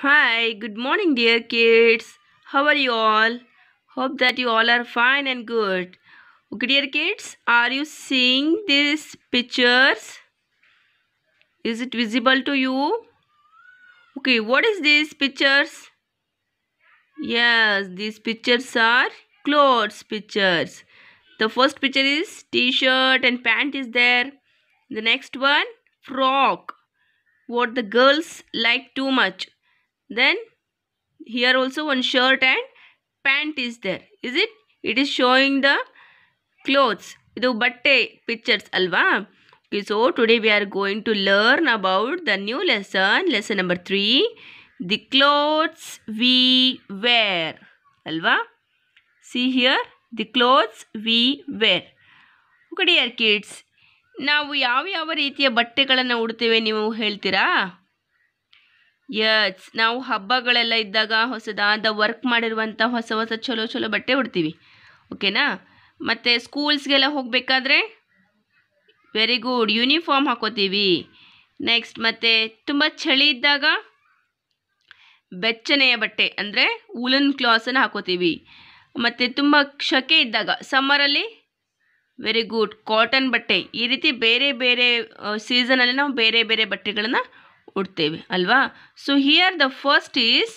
Hi, good morning dear kids. How are you all? Hope that you all are fine and good. Okay dear kids, are you seeing these pictures? Is it visible to you? Okay, what is these pictures? Yes, these pictures are clothes pictures. The first picture is t-shirt and pant is there. The next one, frock. What the girls like too much Then here also one shirt and pant is there. Is it? It is showing the clothes. ಇದು ಬಟ್ಟೆ pictures ಅಲ್ವಾ Okay, so today we are going to learn about the new lesson, lesson number 3, the clothes we wear. Alva? See here, the clothes we wear. Okay dear kids, Now, ನಾವು ಯಾವ ಯಾವ ರೀತಿಯ ಬಟ್ಟೆಗಳನ್ನು ಉಡ್ತೇವೆ ನೀವು ಹೇಳ್ತೀರಾ ಯಸ್ ನಾವು ಹಬ್ಬಗಳೆಲ್ಲ ಇದ್ದಾಗ ಹೊಸದಾದ ವರ್ಕ್ ಮಾಡಿರುವಂಥ ಹೊಸ ಹೊಸ ಚಲೋ ಚಲೋ ಬಟ್ಟೆ ಉಡ್ತೀವಿ ಓಕೆನಾ ಮತ್ತು ಸ್ಕೂಲ್ಸ್ಗೆಲ್ಲ ಹೋಗಬೇಕಾದ್ರೆ ವೆರಿ ಗುಡ್ ಯೂನಿಫಾರ್ಮ್ ಹಾಕೋತೀವಿ ನೆಕ್ಸ್ಟ್ ಮತ್ತು ತುಂಬ ಚಳಿ ಇದ್ದಾಗ ಬೆಚ್ಚನೆಯ ಬಟ್ಟೆ ಅಂದರೆ ಉಲನ್ ಕ್ಲಾಸನ್ನು ಹಾಕೋತೀವಿ ಮತ್ತು ತುಂಬ ಶಕೆ ಇದ್ದಾಗ ಸಮ್ಮರಲ್ಲಿ ವೆರಿ ಗುಡ್ ಕಾಟನ್ ಬಟ್ಟೆ ಈ ರೀತಿ ಬೇರೆ ಬೇರೆ ಸೀಸನಲ್ಲಿ ನಾವು ಬೇರೆ ಬೇರೆ ಬಟ್ಟೆಗಳನ್ನು ಉಡ್ತೇವೆ ಅಲ್ವಾ so here the first is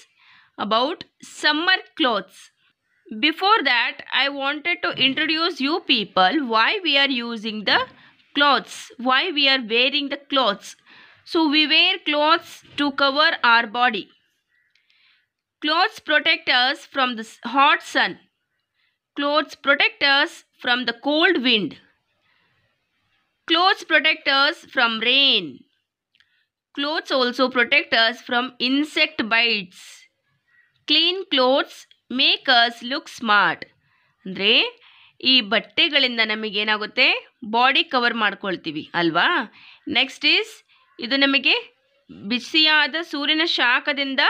about summer clothes before that I wanted to introduce you people why we are using the clothes why we are wearing the clothes so we wear clothes to cover our body Clothes protect us from the hot sun. Clothes protect us from the cold wind. Clothes protect us from rain. Clothes also protectors from insect bites clean clothes makers look smart ಅಂದರೆ ಈ ಬಟ್ಟೆಗಳಿಂದ ನಮಗೇನಾಗುತ್ತೆ body cover ಮಾಡ್ಕೊಳ್ತೀವಿ ಅಲ್ವಾ next is ಇದು ನಮಗೆ ಬಿಸಿಯಾದ ಸೂರ್ಯನ ಶಾಖದಿಂದ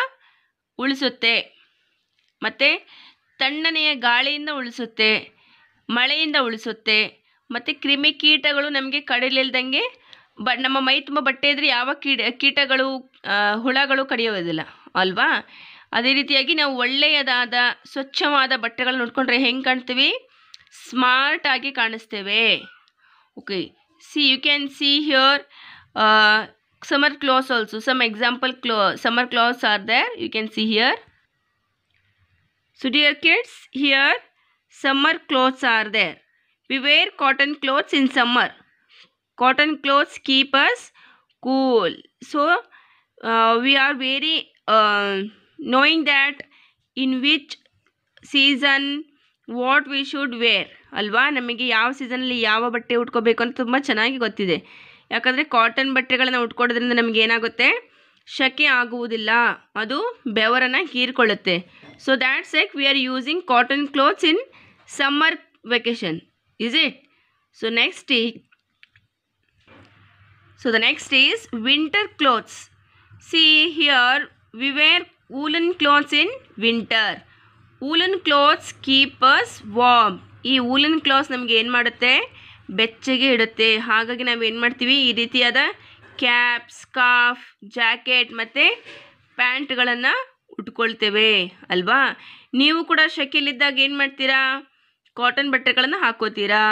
ಉಳಿಸುತ್ತೆ ಮತ್ತು ತಣ್ಣನೆಯ ಗಾಳಿಯಿಂದ ಉಳಿಸುತ್ತೆ ಮಳೆಯಿಂದ ಉಳಿಸುತ್ತೆ ಮತ್ತು ಕ್ರಿಮಿಕೀಟಗಳು ನಮಗೆ ಕಡಲಿಲ್ದಂಗೆ ಬ ನಮ್ಮ ಮೈ ತುಂಬ ಬಟ್ಟೆ ಇದ್ದರೆ ಯಾವ ಕೀಟ ಕೀಟಗಳು ಹುಳಗಳು ಕಡಿಯೋದಿಲ್ಲ ಅಲ್ವಾ ಅದೇ ರೀತಿಯಾಗಿ ನಾವು ಒಳ್ಳೆಯದಾದ ಸ್ವಚ್ಛವಾದ ಬಟ್ಟೆಗಳನ್ನ ಉಟ್ಕೊಂಡ್ರೆ ಹೆಂಗೆ ಕಾಣ್ತೀವಿ ಸ್ಮಾರ್ಟಾಗಿ ಕಾಣಿಸ್ತೇವೆ okay see you can see here summer clothes also some example ಕ್ಲೋ summer clothes are there you can see here so dear kids here summer clothes are there we wear cotton clothes in summer cotton clothes keep us cool so uh, we are very uh, knowing that in which season what we should wear ಅಲ್ವಾ ನಮಗೆ ಯಾವ ಸೀಸನಲ್ಲಿ ಯಾವ ಬಟ್ಟೆ ಉಟ್ಕೋಬೇಕು ಅಂತ ತುಂಬ ಚೆನ್ನಾಗಿ ಗೊತ್ತಿದೆ ಯಾಕಂದರೆ ಕಾಟನ್ ಬಟ್ಟೆಗಳನ್ನು ಉಟ್ಕೊಡೋದ್ರಿಂದ ನಮಗೆ ಏನಾಗುತ್ತೆ ಶಕೆ ಆಗುವುದಿಲ್ಲ ಅದು ಬೆವರನ್ನು ಹೀರ್ಕೊಳ್ಳುತ್ತೆ ಸೊ ದ್ಯಾಟ್ಸ್ ಎಕ್ we are using cotton clothes in summer vacation is it so next ಈ So the next is winter clothes. See here we wear woolen clothes in winter. Woolen clothes keep us warm. ಈ ಊಲನ್ clothes ನಮಗೆ ಏನು ಮಾಡುತ್ತೆ ಬೆಚ್ಚಗೆ ಇಡುತ್ತೆ ಹಾಗಾಗಿ ನಾವು ಏನು ಮಾಡ್ತೀವಿ ಈ ರೀತಿಯಾದ ಕ್ಯಾಪ್ ಸ್ಕಾಫ್ ಜಾಕೆಟ್ ಮತ್ತು ಪ್ಯಾಂಟ್ಗಳನ್ನು ಉಟ್ಕೊಳ್ತೇವೆ ಅಲ್ವಾ ನೀವು ಕೂಡ ಶೆಕೆಲಿದ್ದಾಗ ಏನು ಮಾಡ್ತೀರಾ ಕಾಟನ್ ಬಟ್ಟೆಗಳನ್ನು ಹಾಕೋತೀರಾ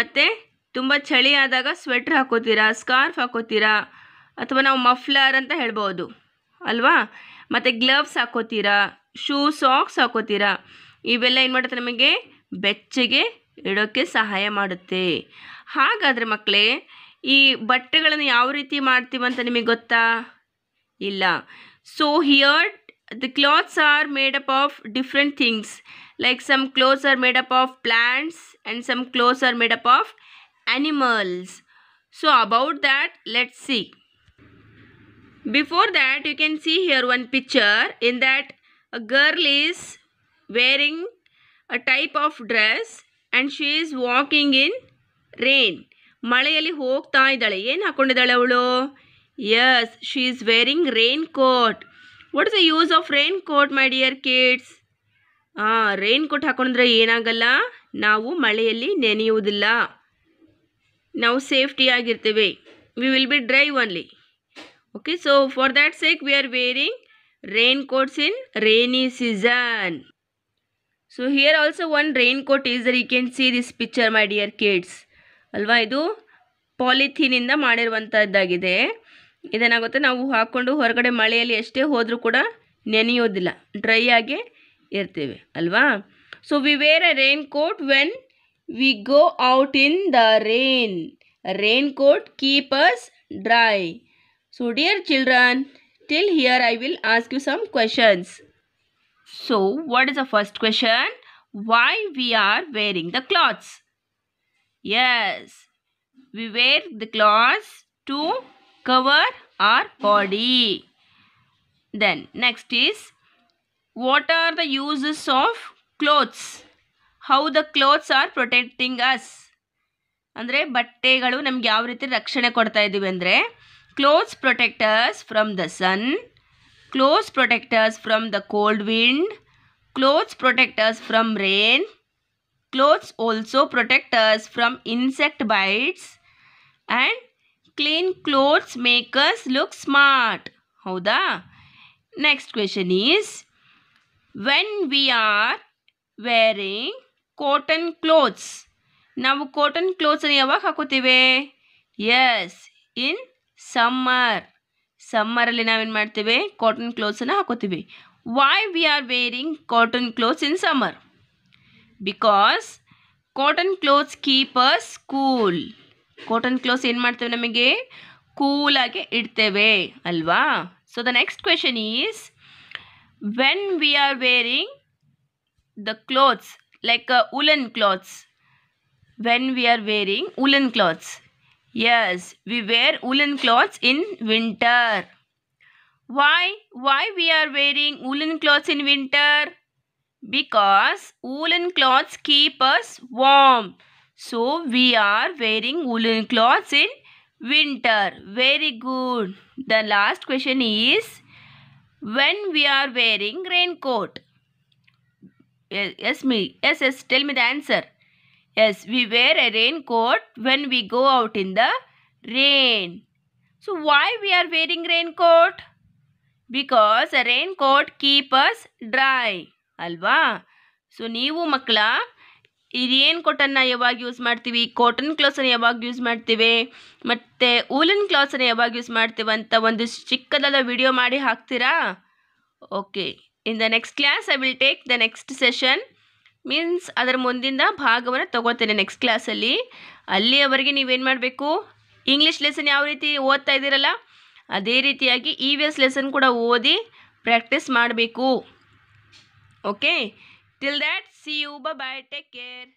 ಮತ್ತು ತುಂಬ ಚಳಿ ಆದಾಗ ಸ್ವೆಟ್ರ್ ಹಾಕೋತೀರಾ ಸ್ಕಾರ್ಫ್ ಹಾಕೋತೀರಾ ಅಥವಾ ನಾವು ಮಫ್ಲರ್ ಅಂತ ಹೇಳ್ಬೋದು ಅಲ್ವಾ ಮತ್ತು ಗ್ಲವ್ಸ್ ಹಾಕೋತೀರಾ ಶೂ ಸಾಕ್ಸ್ ಹಾಕೋತೀರಾ ಇವೆಲ್ಲ ಏನು ಮಾಡುತ್ತೆ ನಮಗೆ ಬೆಚ್ಚಗೆ ಇಡೋಕ್ಕೆ ಸಹಾಯ ಮಾಡುತ್ತೆ ಹಾಗಾದರೆ ಮಕ್ಕಳೇ ಈ ಬಟ್ಟೆಗಳನ್ನು ಯಾವ ರೀತಿ ಮಾಡ್ತೀವಂತ ನಿಮಗೆ ಗೊತ್ತಾ ಇಲ್ಲ so here the clothes are made up of different things like some clothes are made up of plants and some clothes are made up of animals. So about that let's see. Before that you can see here one picture in that a girl is wearing a type of dress and she is walking in rain. Malayali ಹೋಗ್ತಾ ಇದ್ದಾಳೆ ಏನು ಹಾಕ್ಕೊಂಡಿದ್ದಾಳೆ ಅವಳು yes she is wearing rain coat what is the use of rain coat my dear kids ಹಾಂ rain coat ಹಾಕೊಂಡ್ರೆ ಏನಾಗಲ್ಲ ನಾವು ಮಳೆಯಲ್ಲಿ ನೆನೆಯುವುದಿಲ್ಲ ನಾವು ಸೇಫ್ಟಿ ಆಗಿರ್ತೇವೆ we will be drive only okay so for that sake we are wearing rain coats in rainy season so here also one rain coat is there you can see this picture my dear kids ಅಲ್ವಾ ಇದು ಪಾಲಿಥೀನಿಂದ ಮಾಡಿರುವಂಥದ್ದಾಗಿದೆ ಇದೇನಾಗುತ್ತೆ ನಾವು ಹಾಕ್ಕೊಂಡು ಹೊರಗಡೆ ಮಳೆಯಲ್ಲಿ ಎಷ್ಟೇ ಹೋದರೂ ಕೂಡ ನೆನೆಯೋದಿಲ್ಲ dry ಆಗಿ ಇರ್ತೇವೆ ಅಲ್ವಾ so we wear a rain coat when We go out in the rain. Raincoat keep us dry. So dear children, till here I will ask you some questions. So what is the first question? Why we are wearing the clothes? Yes, we wear the clothes to cover our body. Then next is what are the uses of clothes? How the clothes are protecting us ಅಂದರೆ ಬಟ್ಟೆಗಳು ನಮ್ಗೆ ಯಾವ ರೀತಿ ರಕ್ಷಣೆ ಕೊಡ್ತಾ ಇದ್ದೀವಿ ಅಂದರೆ clothes protectors from the sun clothes protectors from the cold wind clothes protectors from rain clothes also protectors from insect bites and clean clothes makers look smart ಹೌದಾ next question is when we are wearing cotton clothes ನಾವು cotton ಕ್ಲೋತ್ಸನ್ನು ಯಾವಾಗ ಹಾಕೋತೀವಿ yes in summer ಸಮ್ಮರಲ್ಲಿ ನಾವೇನು ಮಾಡ್ತೀವಿ cotton ಕ್ಲೋತ್ಸನ್ನು ಹಾಕೋತೀವಿ Y we are wearing cotton clothes in summer because cotton clothes keepers cool cotton clothes ಏನು ಮಾಡ್ತೇವೆ ನಮಗೆ ಕೂಲಾಗಿ ಇಡ್ತೇವೆ ಅಲ್ವಾ so the next question is when we are wearing the clothes like uh, woolen clothes when we are wearing woolen clothes yes we wear woolen clothes in winter why why we are wearing woolen clothes in winter because woolen clothes keep us warm so we are wearing woolen clothes in winter very good the last question is when we are wearing raincoat yes me yes yes tell me the answer yes we wear a raincoat when we go out in the rain so why we are wearing raincoat because coat keepers dry ಅಲ್ವಾ so ನೀವು ಮಕ್ಕಳ ಈ ಕೋಟನ್ನು ಯಾವಾಗ use ಮಾಡ್ತೀವಿ cotton ಕ್ಲಾಸನ್ನು ಯಾವಾಗ use ಮಾಡ್ತೀವಿ ಮತ್ತು ಊಲನ್ ಕ್ಲಾಸನ್ನು ಯಾವಾಗ ಯೂಸ್ ಮಾಡ್ತೀವಿ ಅಂತ ಒಂದು ಚಿಕ್ಕದಾದ ವಿಡಿಯೋ ಮಾಡಿ ಹಾಕ್ತೀರಾ okay in the next class I will take the next session means ಅದರ ಮುಂದಿನ ಭಾಗವನ್ನು ತೊಗೋತೇನೆ ನೆಕ್ಸ್ಟ್ ಕ್ಲಾಸಲ್ಲಿ ಅಲ್ಲಿಯವರೆಗೆ ನೀವೇನು ಮಾಡಬೇಕು ಇಂಗ್ಲೀಷ್ ಲೆಸನ್ ಯಾವ ರೀತಿ ಓದ್ತಾ ಇದ್ದೀರಲ್ಲ ಅದೇ ರೀತಿಯಾಗಿ ಇ ವಿ ಎಸ್ ಲೆಸನ್ ಕೂಡ ಓದಿ ಪ್ರ್ಯಾಕ್ಟೀಸ್ ಮಾಡಬೇಕು okay till that see you ಬ ಬೈ ಟೇಕ್ ಕೇರ್